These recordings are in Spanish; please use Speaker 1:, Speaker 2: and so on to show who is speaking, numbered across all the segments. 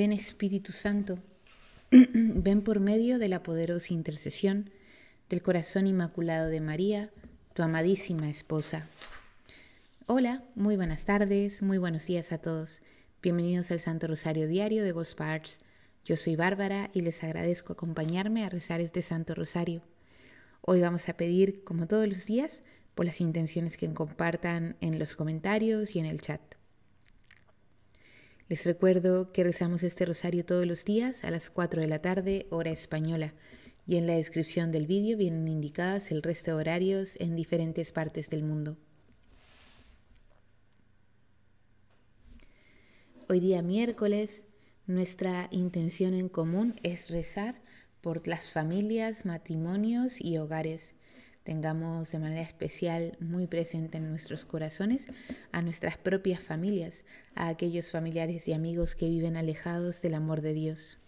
Speaker 1: Ven Espíritu Santo, ven por medio de la poderosa intercesión del corazón inmaculado de María, tu amadísima esposa. Hola, muy buenas tardes, muy buenos días a todos. Bienvenidos al Santo Rosario Diario de vos Yo soy Bárbara y les agradezco acompañarme a rezar este Santo Rosario. Hoy vamos a pedir, como todos los días, por las intenciones que compartan en los comentarios y en el chat. Les recuerdo que rezamos este rosario todos los días a las 4 de la tarde, hora española, y en la descripción del vídeo vienen indicadas el resto de horarios en diferentes partes del mundo. Hoy día miércoles, nuestra intención en común es rezar por las familias, matrimonios y hogares tengamos de manera especial muy presente en nuestros corazones a nuestras propias familias, a aquellos familiares y amigos que viven alejados del amor de Dios.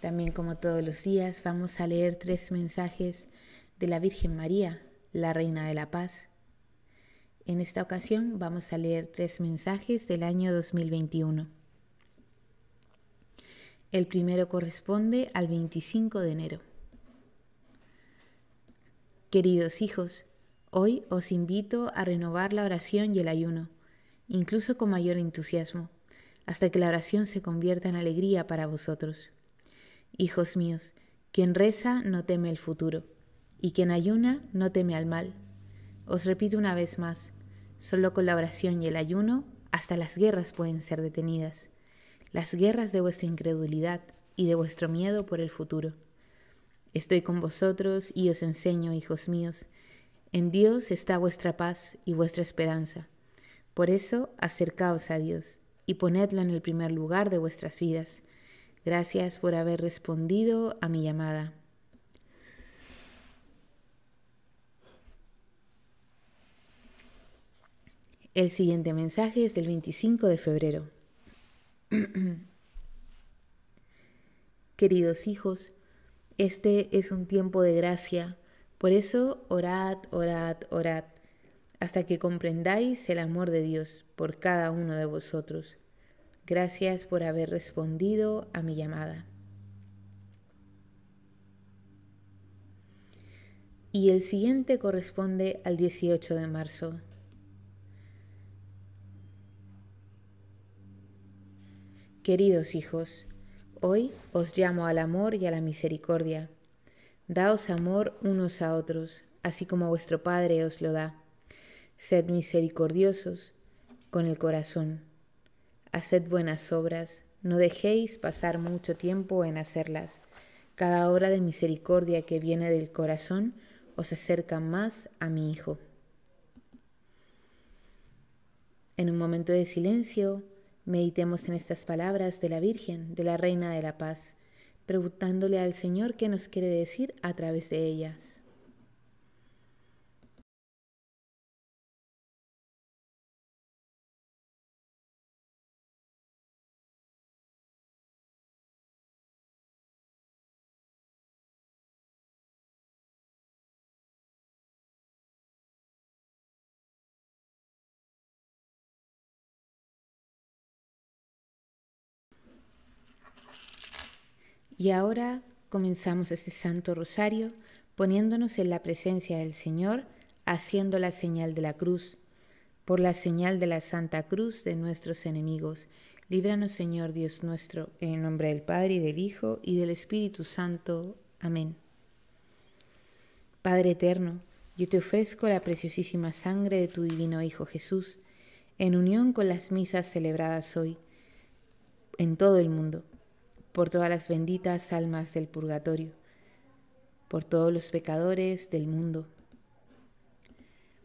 Speaker 1: También como todos los días vamos a leer tres mensajes de la Virgen María, la Reina de la Paz. En esta ocasión vamos a leer tres mensajes del año 2021. El primero corresponde al 25 de enero. Queridos hijos, hoy os invito a renovar la oración y el ayuno, incluso con mayor entusiasmo, hasta que la oración se convierta en alegría para vosotros. Hijos míos, quien reza no teme el futuro, y quien ayuna no teme al mal. Os repito una vez más, solo con la oración y el ayuno hasta las guerras pueden ser detenidas las guerras de vuestra incredulidad y de vuestro miedo por el futuro. Estoy con vosotros y os enseño, hijos míos, en Dios está vuestra paz y vuestra esperanza. Por eso, acercaos a Dios y ponedlo en el primer lugar de vuestras vidas. Gracias por haber respondido a mi llamada. El siguiente mensaje es del 25 de febrero. Queridos hijos, este es un tiempo de gracia, por eso orad, orad, orad, hasta que comprendáis el amor de Dios por cada uno de vosotros. Gracias por haber respondido a mi llamada. Y el siguiente corresponde al 18 de marzo. Queridos hijos, hoy os llamo al amor y a la misericordia. Daos amor unos a otros, así como vuestro Padre os lo da. Sed misericordiosos con el corazón. Haced buenas obras, no dejéis pasar mucho tiempo en hacerlas. Cada obra de misericordia que viene del corazón os acerca más a mi Hijo. En un momento de silencio, Meditemos en estas palabras de la Virgen, de la Reina de la Paz, preguntándole al Señor qué nos quiere decir a través de ellas. Y ahora comenzamos este Santo Rosario poniéndonos en la presencia del Señor, haciendo la señal de la cruz. Por la señal de la Santa Cruz de nuestros enemigos, líbranos Señor Dios nuestro, en el nombre del Padre y del Hijo y del Espíritu Santo. Amén. Padre eterno, yo te ofrezco la preciosísima sangre de tu divino Hijo Jesús, en unión con las misas celebradas hoy en todo el mundo por todas las benditas almas del purgatorio, por todos los pecadores del mundo,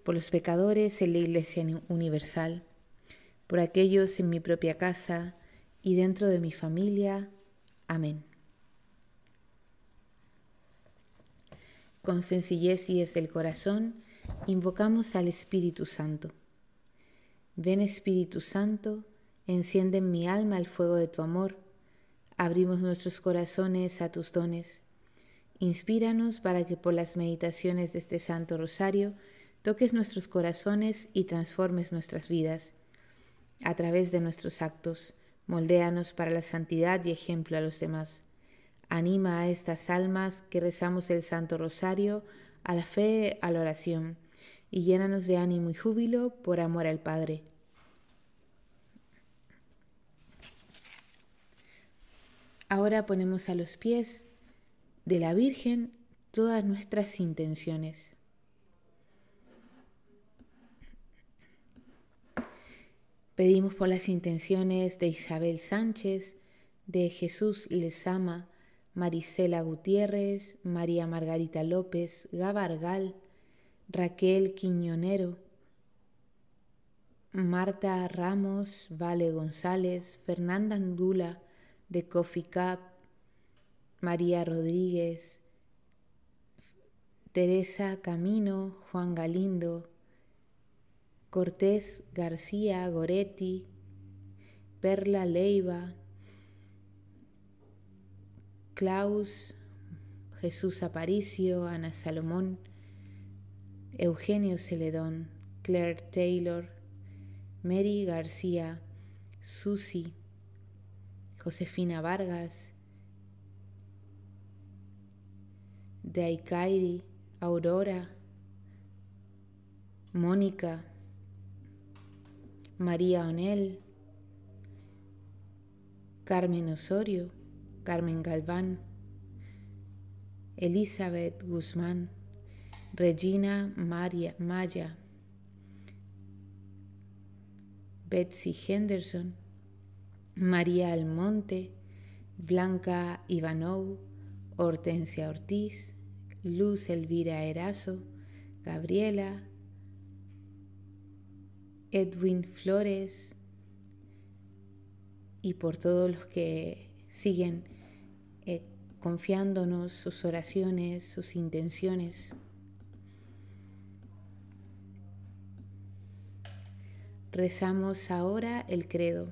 Speaker 1: por los pecadores en la Iglesia Universal, por aquellos en mi propia casa y dentro de mi familia. Amén. Con sencillez y desde el corazón, invocamos al Espíritu Santo. Ven Espíritu Santo, enciende en mi alma el fuego de tu amor abrimos nuestros corazones a tus dones. Inspíranos para que por las meditaciones de este Santo Rosario toques nuestros corazones y transformes nuestras vidas. A través de nuestros actos, moldéanos para la santidad y ejemplo a los demás. Anima a estas almas que rezamos el Santo Rosario a la fe, a la oración, y llénanos de ánimo y júbilo por amor al Padre Ahora ponemos a los pies de la Virgen todas nuestras intenciones. Pedimos por las intenciones de Isabel Sánchez, de Jesús Lezama, Marisela Gutiérrez, María Margarita López, Gabargal, Raquel Quiñonero, Marta Ramos, Vale González, Fernanda Andula, de Coffee Cup, María Rodríguez, Teresa Camino, Juan Galindo, Cortés García Goretti, Perla Leiva, Klaus, Jesús Aparicio, Ana Salomón, Eugenio Celedón, Claire Taylor, Mary García, Susi, Josefina Vargas, de Aurora, Mónica, María Onel, Carmen Osorio, Carmen Galván, Elizabeth Guzmán, Regina María Maya, Betsy Henderson, María Almonte, Blanca Ivanov, Hortensia Ortiz, Luz Elvira Erazo, Gabriela, Edwin Flores y por todos los que siguen eh, confiándonos sus oraciones, sus intenciones. Rezamos ahora el credo.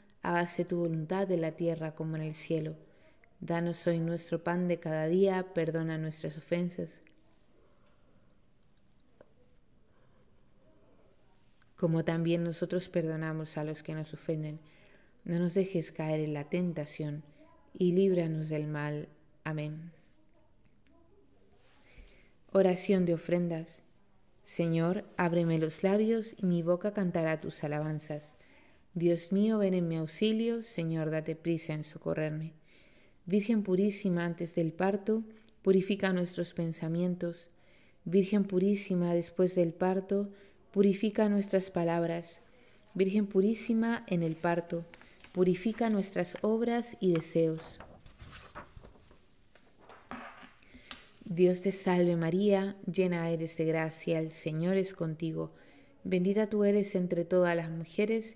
Speaker 1: hágase tu voluntad en la tierra como en el cielo. Danos hoy nuestro pan de cada día, perdona nuestras ofensas, como también nosotros perdonamos a los que nos ofenden. No nos dejes caer en la tentación, y líbranos del mal. Amén. Oración de ofrendas. Señor, ábreme los labios, y mi boca cantará tus alabanzas. Dios mío, ven en mi auxilio, Señor, date prisa en socorrerme. Virgen purísima antes del parto, purifica nuestros pensamientos. Virgen purísima después del parto, purifica nuestras palabras. Virgen purísima en el parto, purifica nuestras obras y deseos. Dios te salve María, llena eres de gracia, el Señor es contigo. Bendita tú eres entre todas las mujeres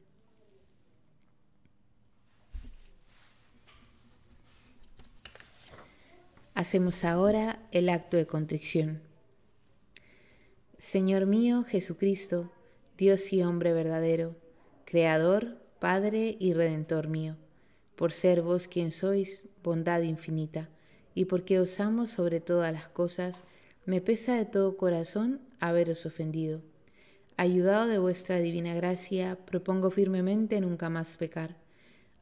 Speaker 1: Hacemos ahora el acto de contrición. Señor mío Jesucristo, Dios y hombre verdadero, Creador, Padre y Redentor mío, por ser vos quien sois, bondad infinita, y porque os amo sobre todas las cosas, me pesa de todo corazón haberos ofendido. Ayudado de vuestra divina gracia, propongo firmemente nunca más pecar,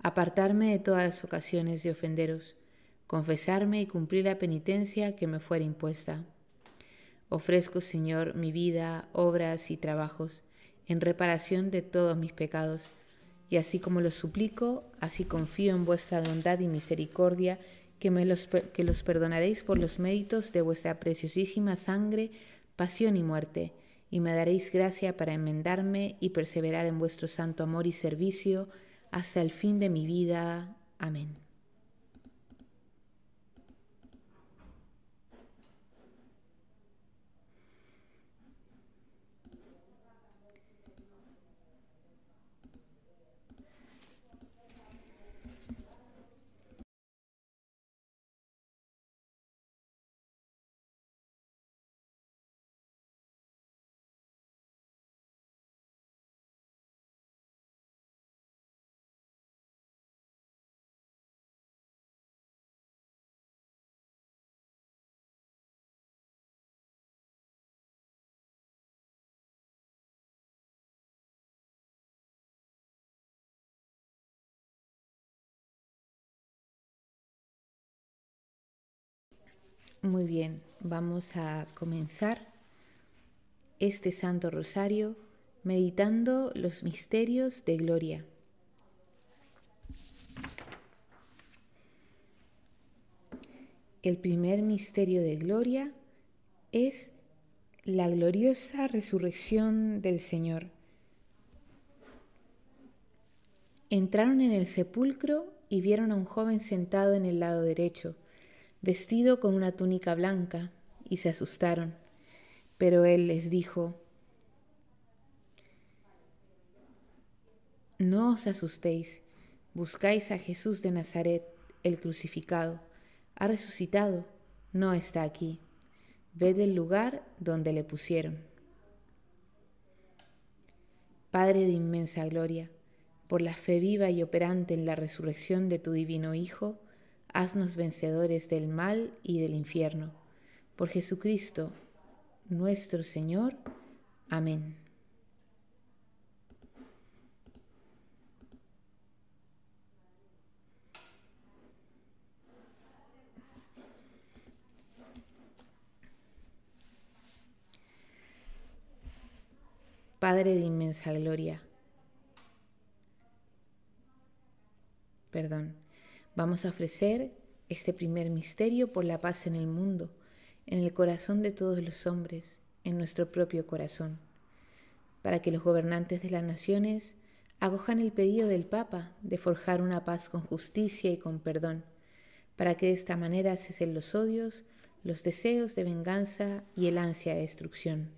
Speaker 1: apartarme de todas las ocasiones de ofenderos confesarme y cumplir la penitencia que me fuera impuesta. Ofrezco, Señor, mi vida, obras y trabajos en reparación de todos mis pecados, y así como los suplico, así confío en vuestra bondad y misericordia, que, me los, que los perdonaréis por los méritos de vuestra preciosísima sangre, pasión y muerte, y me daréis gracia para enmendarme y perseverar en vuestro santo amor y servicio hasta el fin de mi vida. Amén. Muy bien, vamos a comenzar este Santo Rosario meditando los misterios de gloria. El primer misterio de gloria es la gloriosa resurrección del Señor. Entraron en el sepulcro y vieron a un joven sentado en el lado derecho vestido con una túnica blanca, y se asustaron. Pero él les dijo, No os asustéis, buscáis a Jesús de Nazaret, el crucificado. Ha resucitado, no está aquí. Ved el lugar donde le pusieron. Padre de inmensa gloria, por la fe viva y operante en la resurrección de tu divino Hijo, haznos vencedores del mal y del infierno. Por Jesucristo nuestro Señor. Amén. Padre de inmensa gloria, perdón, Vamos a ofrecer este primer misterio por la paz en el mundo, en el corazón de todos los hombres, en nuestro propio corazón, para que los gobernantes de las naciones abojan el pedido del Papa de forjar una paz con justicia y con perdón, para que de esta manera cesen los odios, los deseos de venganza y el ansia de destrucción.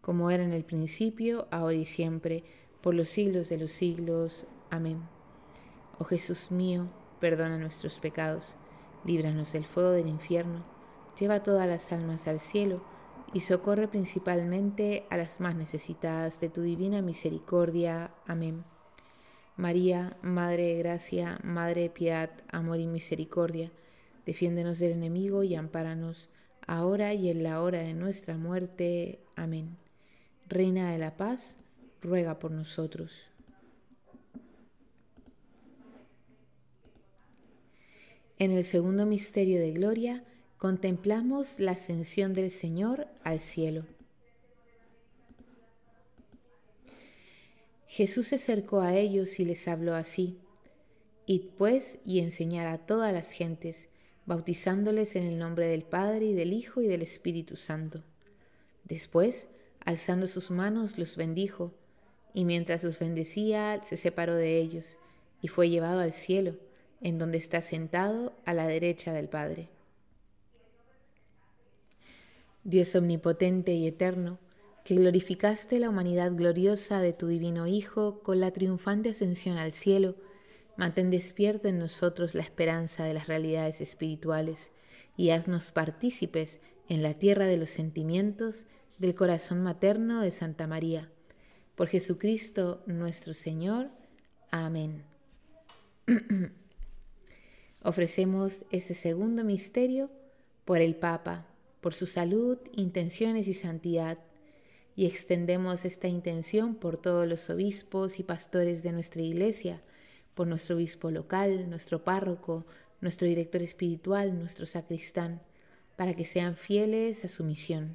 Speaker 1: como era en el principio, ahora y siempre, por los siglos de los siglos. Amén. Oh Jesús mío, perdona nuestros pecados, líbranos del fuego del infierno, lleva todas las almas al cielo y socorre principalmente a las más necesitadas de tu divina misericordia. Amén. María, Madre de Gracia, Madre de Piedad, Amor y Misericordia, defiéndenos del enemigo y ampáranos, ahora y en la hora de nuestra muerte. Amén. Reina de la Paz, ruega por nosotros. En el segundo misterio de gloria, contemplamos la ascensión del Señor al cielo. Jesús se acercó a ellos y les habló así, Id pues y enseñad a todas las gentes, bautizándoles en el nombre del Padre y del Hijo y del Espíritu Santo. Después Alzando sus manos los bendijo, y mientras los bendecía se separó de ellos y fue llevado al cielo, en donde está sentado a la derecha del Padre. Dios omnipotente y eterno, que glorificaste la humanidad gloriosa de tu divino Hijo con la triunfante ascensión al cielo, mantén despierto en nosotros la esperanza de las realidades espirituales y haznos partícipes en la tierra de los sentimientos del corazón materno de Santa María. Por Jesucristo nuestro Señor. Amén. Ofrecemos ese segundo misterio por el Papa, por su salud, intenciones y santidad, y extendemos esta intención por todos los obispos y pastores de nuestra Iglesia, por nuestro obispo local, nuestro párroco, nuestro director espiritual, nuestro sacristán, para que sean fieles a su misión.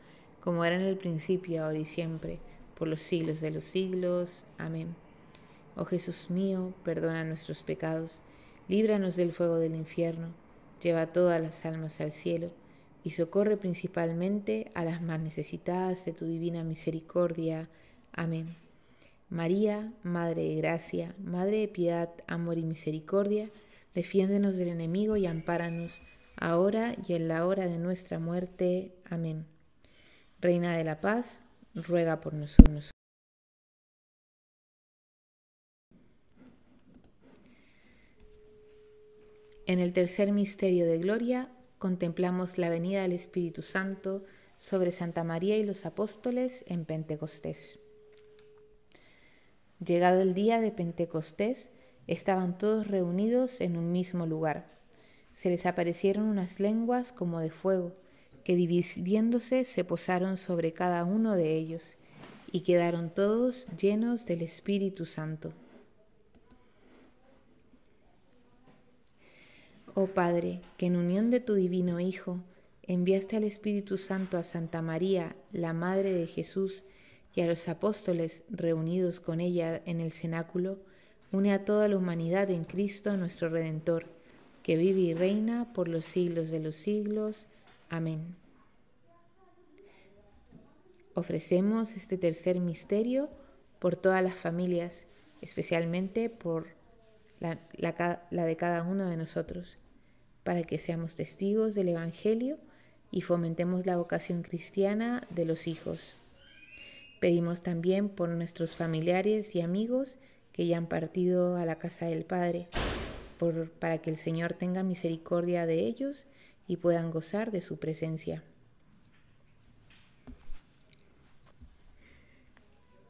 Speaker 1: como era en el principio, ahora y siempre, por los siglos de los siglos. Amén. Oh Jesús mío, perdona nuestros pecados, líbranos del fuego del infierno, lleva todas las almas al cielo y socorre principalmente a las más necesitadas de tu divina misericordia. Amén. María, Madre de Gracia, Madre de Piedad, Amor y Misericordia, defiéndenos del enemigo y ampáranos, ahora y en la hora de nuestra muerte. Amén. Reina de la Paz, ruega por nosotros. En el tercer misterio de gloria contemplamos la venida del Espíritu Santo sobre Santa María y los apóstoles en Pentecostés. Llegado el día de Pentecostés, estaban todos reunidos en un mismo lugar. Se les aparecieron unas lenguas como de fuego dividiéndose se posaron sobre cada uno de ellos, y quedaron todos llenos del Espíritu Santo. Oh Padre, que en unión de tu Divino Hijo enviaste al Espíritu Santo a Santa María, la Madre de Jesús, y a los apóstoles reunidos con ella en el cenáculo, une a toda la humanidad en Cristo nuestro Redentor, que vive y reina por los siglos de los siglos. Amén. Ofrecemos este tercer misterio por todas las familias, especialmente por la, de cada uno de nosotros, para que seamos testigos del Evangelio y fomentemos la vocación cristiana de los hijos. Pedimos también por nuestros familiares y amigos que ya han partido a la casa del Padre, para que el Señor tenga misericordia de ellos y puedan gozar de su presencia.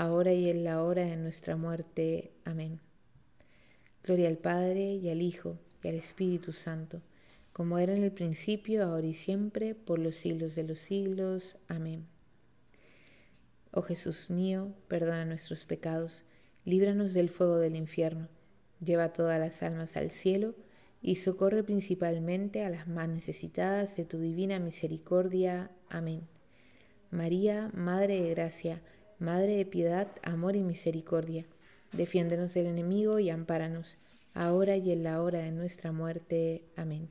Speaker 1: ahora y en la hora de nuestra muerte. Amén. Gloria al Padre y al Hijo y al Espíritu Santo, como era en el principio, ahora y siempre, por los siglos de los siglos. Amén. Oh Jesús mío, perdona nuestros pecados, líbranos del fuego del infierno, lleva todas las almas al cielo y socorre principalmente a las más necesitadas de tu divina misericordia. Amén. María, Madre de Gracia, Madre de piedad, amor y misericordia, defiéndenos del enemigo y ampáranos, ahora y en la hora de nuestra muerte. Amén.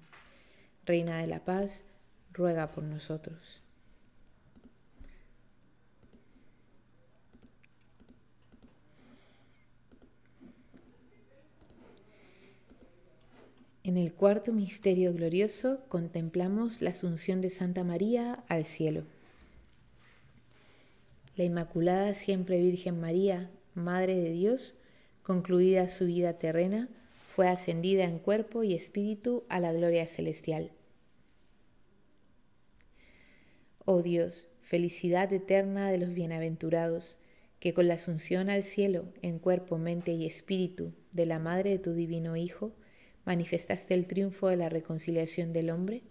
Speaker 1: Reina de la paz, ruega por nosotros. En el cuarto misterio glorioso contemplamos la asunción de Santa María al cielo la Inmaculada Siempre Virgen María, Madre de Dios, concluida su vida terrena, fue ascendida en cuerpo y espíritu a la gloria celestial. Oh Dios, felicidad eterna de los bienaventurados, que con la asunción al cielo en cuerpo, mente y espíritu de la Madre de tu Divino Hijo, manifestaste el triunfo de la reconciliación del hombre,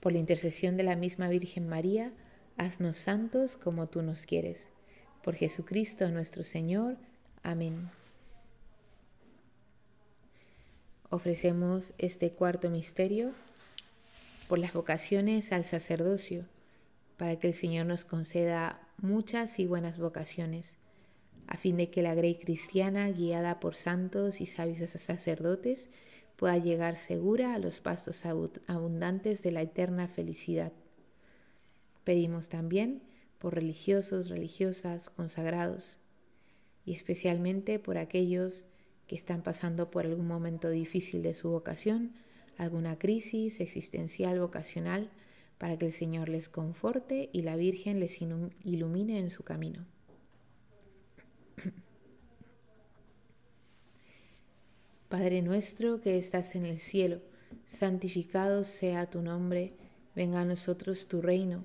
Speaker 1: por la intercesión de la misma Virgen María, Haznos santos como tú nos quieres. Por Jesucristo nuestro Señor. Amén. Ofrecemos este cuarto misterio por las vocaciones al sacerdocio, para que el Señor nos conceda muchas y buenas vocaciones, a fin de que la grey cristiana, guiada por santos y sabios sacerdotes, pueda llegar segura a los pastos abundantes de la eterna felicidad Pedimos también por religiosos, religiosas, consagrados y especialmente por aquellos que están pasando por algún momento difícil de su vocación, alguna crisis existencial, vocacional, para que el Señor les conforte y la Virgen les ilumine en su camino. Padre nuestro que estás en el cielo, santificado sea tu nombre, venga a nosotros tu reino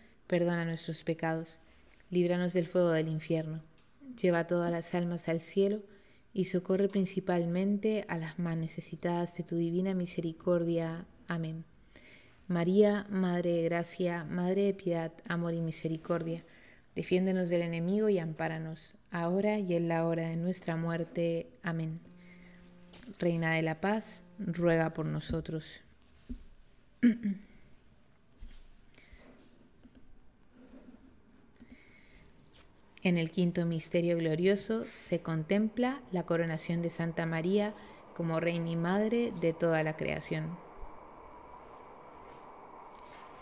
Speaker 1: perdona nuestros pecados, líbranos del fuego del infierno, lleva todas las almas al cielo y socorre principalmente a las más necesitadas de tu divina misericordia. Amén. María, Madre de Gracia, Madre de Piedad, Amor y Misericordia, defiéndenos del enemigo y ampáranos, ahora y en la hora de nuestra muerte. Amén. Reina de la Paz, ruega por nosotros. En el quinto misterio glorioso se contempla la coronación de Santa María como reina y madre de toda la creación.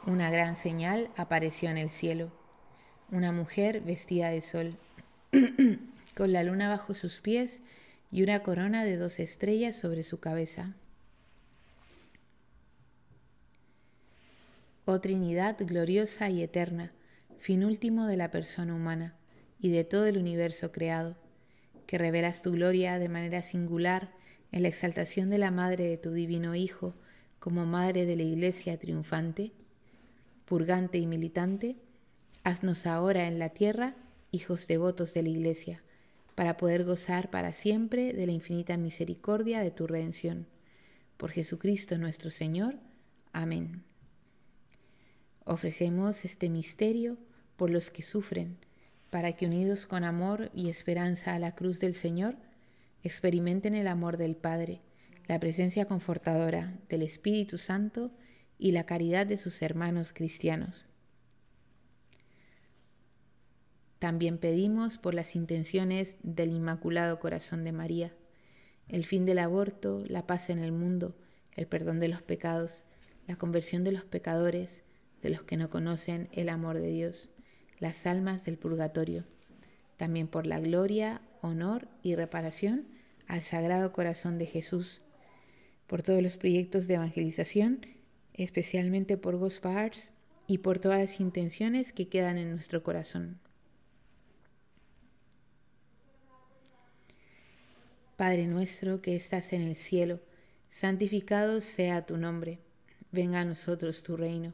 Speaker 1: Una gran señal apareció en el cielo, una mujer vestida de sol, con la luna bajo sus pies y una corona de dos estrellas sobre su cabeza. Oh Trinidad gloriosa y eterna, fin último de la persona humana, y de todo el universo creado, que revelas tu gloria de manera singular en la exaltación de la Madre de tu Divino Hijo como Madre de la Iglesia triunfante, purgante y militante, haznos ahora en la tierra hijos devotos de la Iglesia, para poder gozar para siempre de la infinita misericordia de tu redención. Por Jesucristo nuestro Señor. Amén. Ofrecemos este misterio por los que sufren, para que unidos con amor y esperanza a la cruz del Señor, experimenten el amor del Padre, la presencia confortadora del Espíritu Santo y la caridad de sus hermanos cristianos. También pedimos por las intenciones del Inmaculado Corazón de María, el fin del aborto, la paz en el mundo, el perdón de los pecados, la conversión de los pecadores, de los que no conocen el amor de Dios las almas del purgatorio, también por la gloria, honor y reparación al Sagrado Corazón de Jesús, por todos los proyectos de evangelización, especialmente por Go y por todas las intenciones que quedan en nuestro corazón. Padre nuestro que estás en el cielo, santificado sea tu nombre, venga a nosotros tu reino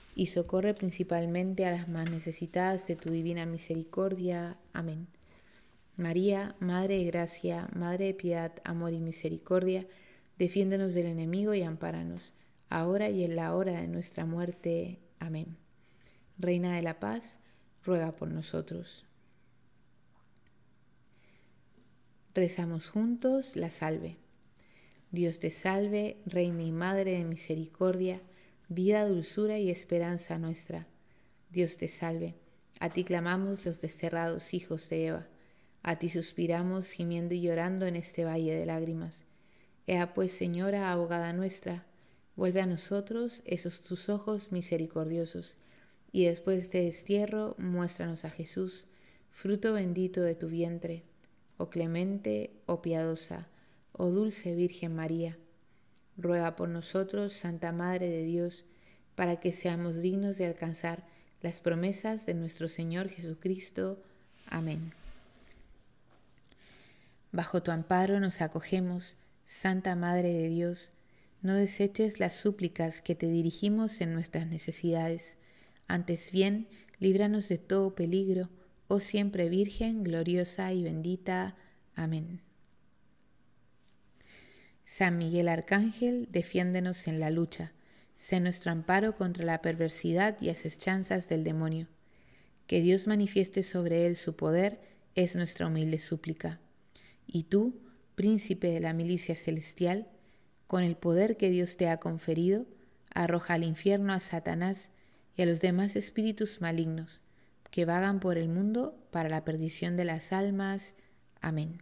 Speaker 1: y socorre principalmente a las más necesitadas de tu divina misericordia. Amén. María, Madre de Gracia, Madre de Piedad, Amor y Misericordia, defiéndonos del enemigo y ampáranos, ahora y en la hora de nuestra muerte. Amén. Reina de la Paz, ruega por nosotros. Rezamos juntos la salve. Dios te salve, Reina y Madre de Misericordia, vida, dulzura y esperanza nuestra. Dios te salve. A ti clamamos los desterrados hijos de Eva. A ti suspiramos gimiendo y llorando en este valle de lágrimas. Ea pues, Señora, abogada nuestra, vuelve a nosotros esos tus ojos misericordiosos, y después de destierro muéstranos a Jesús, fruto bendito de tu vientre. Oh clemente, oh piadosa, oh dulce Virgen María ruega por nosotros, Santa Madre de Dios, para que seamos dignos de alcanzar las promesas de nuestro Señor Jesucristo. Amén. Bajo tu amparo nos acogemos, Santa Madre de Dios, no deseches las súplicas que te dirigimos en nuestras necesidades, antes bien, líbranos de todo peligro, oh siempre Virgen, gloriosa y bendita. Amén. San Miguel Arcángel, defiéndenos en la lucha. Sé nuestro amparo contra la perversidad y asechanzas del demonio. Que Dios manifieste sobre él su poder es nuestra humilde súplica. Y tú, príncipe de la milicia celestial, con el poder que Dios te ha conferido, arroja al infierno a Satanás y a los demás espíritus malignos que vagan por el mundo para la perdición de las almas. Amén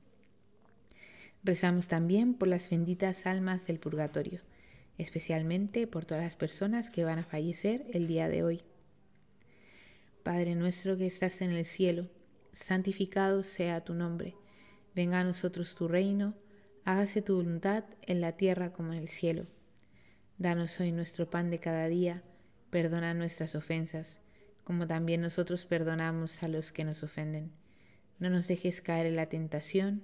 Speaker 1: Rezamos también por las benditas almas del purgatorio, especialmente por todas las personas que van a fallecer el día de hoy. Padre nuestro que estás en el cielo, santificado sea tu nombre, venga a nosotros tu reino, hágase tu voluntad en la tierra como en el cielo. Danos hoy nuestro pan de cada día, perdona nuestras ofensas, como también nosotros perdonamos a los que nos ofenden. No nos dejes caer en la tentación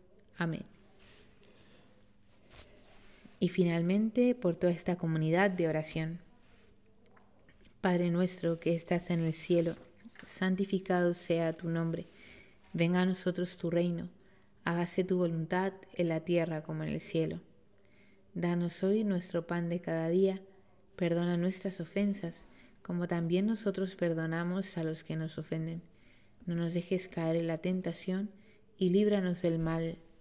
Speaker 1: Amén. Y finalmente por toda esta comunidad de oración. Padre nuestro que estás en el cielo, santificado sea tu nombre, venga a nosotros tu reino, hágase tu voluntad en la tierra como en el cielo. Danos hoy nuestro pan de cada día, perdona nuestras ofensas, como también nosotros perdonamos a los que nos ofenden. No nos dejes caer en la tentación y líbranos del mal.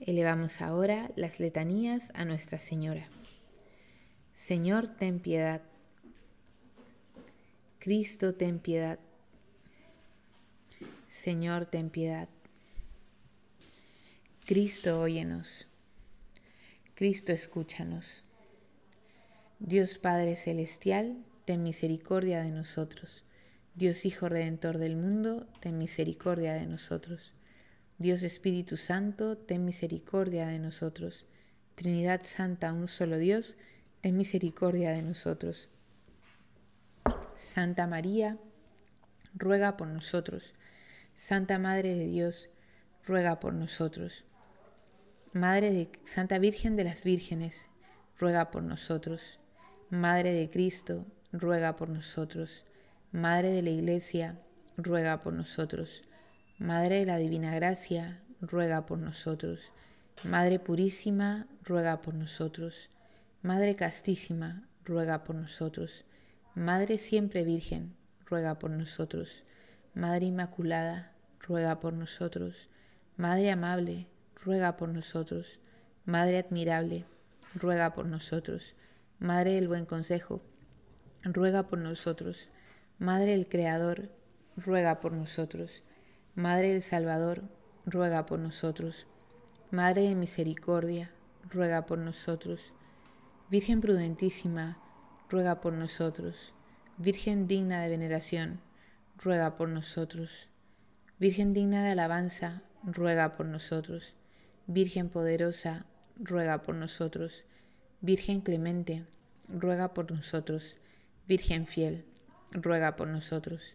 Speaker 1: Elevamos ahora las letanías a Nuestra Señora. Señor, ten piedad. Cristo, ten piedad. Señor, ten piedad. Cristo, óyenos. Cristo, escúchanos. Dios Padre Celestial, ten misericordia de nosotros. Dios Hijo Redentor del mundo, ten misericordia de nosotros. Dios Espíritu Santo, ten misericordia de nosotros. Trinidad Santa, un solo Dios, ten misericordia de nosotros. Santa María, ruega por nosotros. Santa Madre de Dios, ruega por nosotros. Madre de Santa Virgen de las Vírgenes, ruega por nosotros. Madre de Cristo, ruega por nosotros. Madre de la Iglesia, ruega por nosotros. Madre de la Divina Gracia, ruega por nosotros. Madre Purísima, ruega por nosotros. Madre Castísima, ruega por nosotros. Madre Siempre Virgen, ruega por nosotros. Madre Inmaculada, ruega por nosotros. Madre Amable, ruega por nosotros. Madre Admirable, ruega por nosotros. Madre del Buen Consejo, ruega por nosotros. Madre del Creador, ruega por nosotros. Madre del Salvador, ruega por nosotros. Madre de Misericordia, ruega por nosotros. Virgen prudentísima, ruega por nosotros. Virgen digna de veneración, ruega por nosotros. Virgen digna de alabanza, ruega por nosotros. Virgen poderosa, ruega por nosotros. Virgen clemente, ruega por nosotros. Virgen fiel, ruega por nosotros.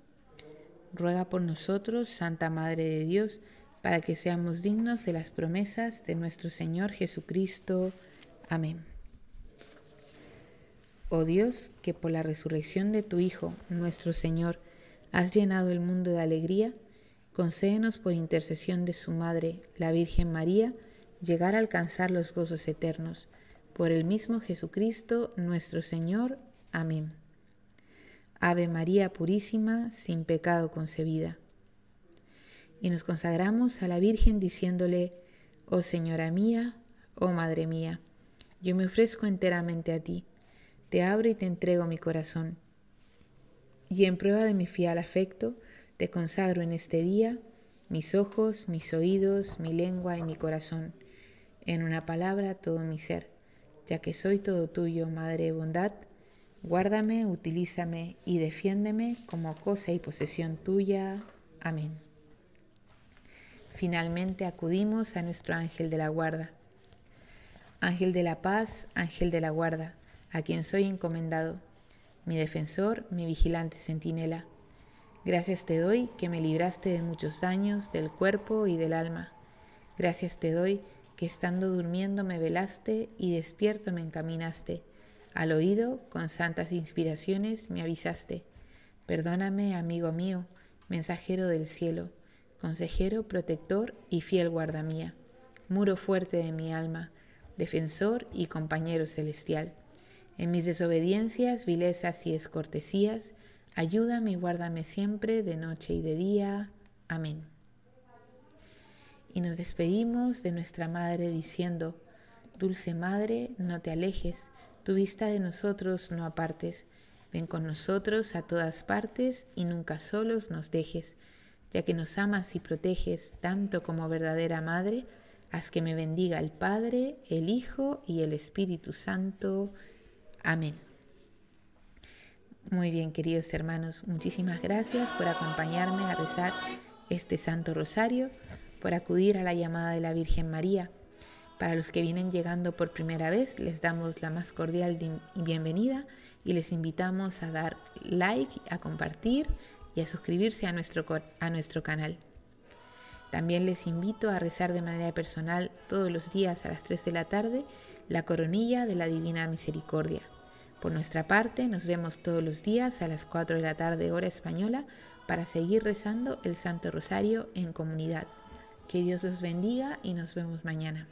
Speaker 1: ruega por nosotros, Santa Madre de Dios, para que seamos dignos de las promesas de nuestro Señor Jesucristo. Amén. Oh Dios, que por la resurrección de tu Hijo, nuestro Señor, has llenado el mundo de alegría, concédenos por intercesión de su Madre, la Virgen María, llegar a alcanzar los gozos eternos. Por el mismo Jesucristo, nuestro Señor. Amén. Ave María Purísima, sin pecado concebida. Y nos consagramos a la Virgen diciéndole, Oh Señora mía, oh Madre mía, yo me ofrezco enteramente a ti, te abro y te entrego mi corazón. Y en prueba de mi fiel afecto, te consagro en este día mis ojos, mis oídos, mi lengua y mi corazón, en una palabra todo mi ser, ya que soy todo tuyo, Madre de Bondad, Guárdame, utilízame y defiéndeme como cosa y posesión tuya. Amén. Finalmente acudimos a nuestro ángel de la guarda. Ángel de la paz, ángel de la guarda, a quien soy encomendado, mi defensor, mi vigilante centinela. Gracias te doy que me libraste de muchos daños del cuerpo y del alma. Gracias te doy que estando durmiendo me velaste y despierto me encaminaste al oído, con santas inspiraciones, me avisaste. Perdóname, amigo mío, mensajero del cielo, consejero, protector y fiel guarda mía, muro fuerte de mi alma, defensor y compañero celestial. En mis desobediencias, vilezas y escortesías, ayúdame y guárdame siempre de noche y de día. Amén. Y nos despedimos de nuestra Madre diciendo, Dulce Madre, no te alejes, tu vista de nosotros no apartes. Ven con nosotros a todas partes y nunca solos nos dejes, ya que nos amas y proteges tanto como verdadera madre, haz que me bendiga el Padre, el Hijo y el Espíritu Santo. Amén. Muy bien, queridos hermanos, muchísimas gracias por acompañarme a rezar este Santo Rosario, por acudir a la llamada de la Virgen María para los que vienen llegando por primera vez, les damos la más cordial bienvenida y les invitamos a dar like, a compartir y a suscribirse a nuestro, a nuestro canal. También les invito a rezar de manera personal todos los días a las 3 de la tarde la coronilla de la Divina Misericordia. Por nuestra parte, nos vemos todos los días a las 4 de la tarde hora española para seguir rezando el Santo Rosario en comunidad. Que Dios los bendiga y nos vemos mañana.